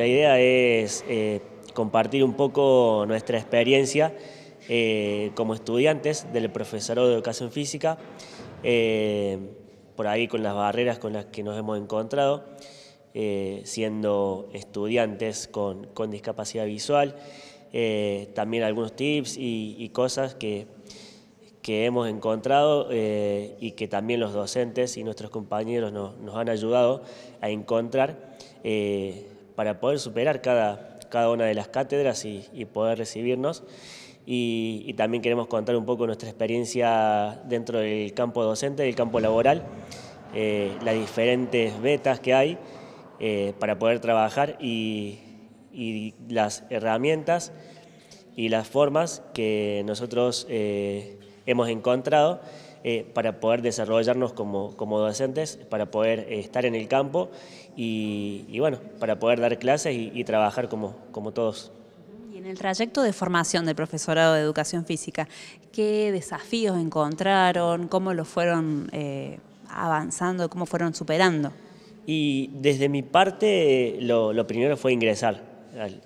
La idea es eh, compartir un poco nuestra experiencia eh, como estudiantes del profesorado de educación física, eh, por ahí con las barreras con las que nos hemos encontrado, siendo estudiantes con, discapacidad visual, también algunos tips y, cosas que, hemos encontrado y que también los docentes y nuestros compañeros nos, han ayudado a encontrar para poder superar cada, cada una de las cátedras y, poder recibirnos. Y, también queremos contar un poco nuestra experiencia dentro del campo docente, del campo laboral, eh, las diferentes betas que hay eh, para poder trabajar y, las herramientas y las formas que nosotros... Eh, hemos encontrado eh, para poder desarrollarnos como, docentes, para poder eh, estar en el campo y, bueno, para poder dar clases y, trabajar como, como todos. Y en el trayecto de formación del profesorado de educación física, ¿qué desafíos encontraron? ¿Cómo lo fueron eh, avanzando? ¿Cómo fueron superando? Y desde mi parte, lo, lo primero fue ingresar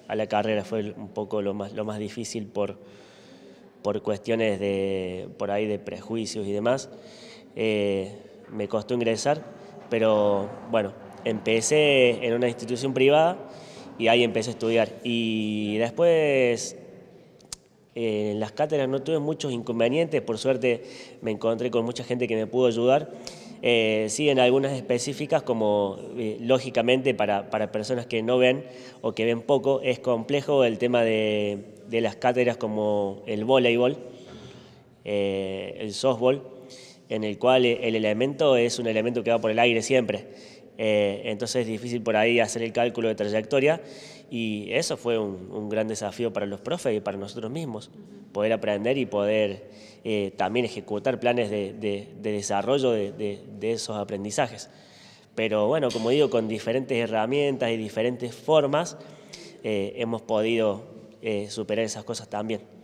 a la carrera, fue un poco lo más, lo más difícil por por cuestiones de, por ahí de prejuicios y demás, eh, me costó ingresar, pero bueno, empecé en una institución privada y ahí empecé a estudiar. Y después eh, en las cátedras no tuve muchos inconvenientes, por suerte me encontré con mucha gente que me pudo ayudar. Eh, sí, en algunas específicas, como lógicamente para personas que no ven o que ven poco, es complejo el tema de de las cátedras como el voleibol, eh, el softball, en el cual eh, el elemento es un elemento que va por el aire siempre. Eh, entonces es difícil por ahí hacer el cálculo de trayectoria y eso fue un, gran desafío para los profes y para nosotros mismos, poder aprender y poder también ejecutar planes de, desarrollo de, esos aprendizajes. Pero bueno, como digo, con diferentes herramientas y diferentes formas hemos podido eh, superar esas cosas también.